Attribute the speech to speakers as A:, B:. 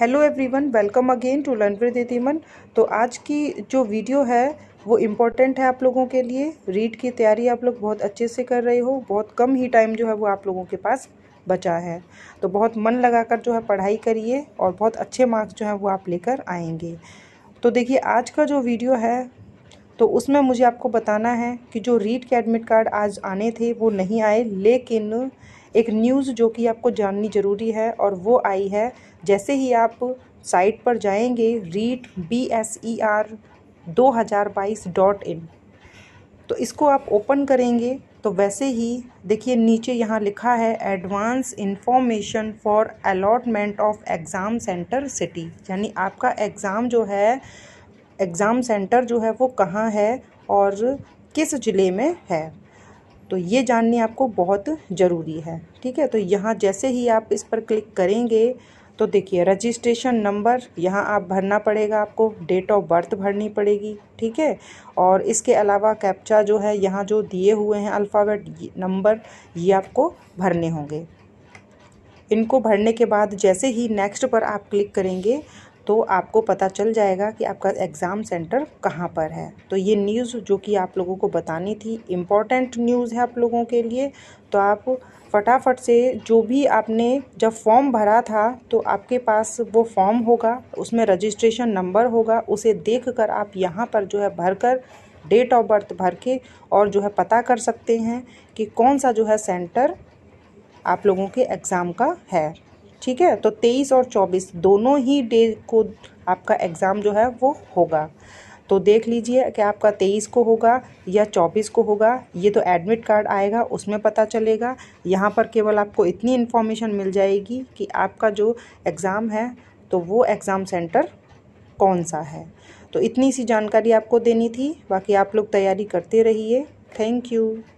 A: hello everyone welcome again to learn with दीमन तो आज की जो वीडियो है वो इम्पोर्टेंट है आप लोगों के लिए रीड की तैयारी आप लोग बहुत अच्छे से कर रहे हो बहुत कम ही टाइम जो है वो आप लोगों के पास बचा है तो बहुत मन लगाकर जो है पढ़ाई करिए और बहुत अच्छे मार्क्स जो है वो आप लेकर आएंगे तो देखिए आज का जो वीडियो है तो उसमें मुझे आपको बताना है कि जो रीड के एडमिट कार्ड आज आने थे वो नहीं आए लेकिन एक न्यूज़ जो कि आपको जाननी ज़रूरी है और वो आई है जैसे ही आप साइट पर जाएंगे REET B S E R दो हज़ार बाईस डॉट इन तो इसको आप ओपन करेंगे तो वैसे ही देखिए नीचे यहाँ लिखा है advance information for allotment of exam centre city यानी आपका एग्ज़ाम जो है एग्ज़ाम सेंटर जो है वो कहाँ है और किस ज़िले में है तो ये जाननी आपको बहुत ज़रूरी है ठीक है तो यहाँ जैसे ही आप इस पर क्लिक करेंगे तो देखिए रजिस्ट्रेशन नंबर यहाँ आप भरना पड़ेगा आपको डेट ऑफ बर्थ भरनी पड़ेगी ठीक है और इसके अलावा कैप्चा जो है यहाँ जो दिए हुए हैं अल्फ़ाबेट नंबर ये आपको भरने होंगे इनको भरने के बाद जैसे ही नेक्स्ट पर आप क्लिक करेंगे तो आपको पता चल जाएगा कि आपका एग्ज़ाम सेंटर कहाँ पर है तो ये न्यूज़ जो कि आप लोगों को बतानी थी इम्पॉर्टेंट न्यूज़ है आप लोगों के लिए तो आप फटाफट से जो भी आपने जब फॉर्म भरा था तो आपके पास वो फॉर्म होगा उसमें रजिस्ट्रेशन नंबर होगा उसे देख कर आप यहाँ पर जो है भर कर डेट ऑफ बर्थ भर के और जो है पता कर सकते हैं कि कौन सा जो है सेंटर आप लोगों के एग्ज़ाम का है ठीक है तो तेईस और चौबीस दोनों ही डे को आपका एग्ज़ाम जो है वो होगा तो देख लीजिए कि आपका तेईस को होगा या चौबीस को होगा ये तो एडमिट कार्ड आएगा उसमें पता चलेगा यहाँ पर केवल आपको इतनी इन्फॉर्मेशन मिल जाएगी कि आपका जो एग्ज़ाम है तो वो एग्ज़ाम सेंटर कौन सा है तो इतनी सी जानकारी आपको देनी थी बाकी आप लोग तैयारी करते रहिए थैंक यू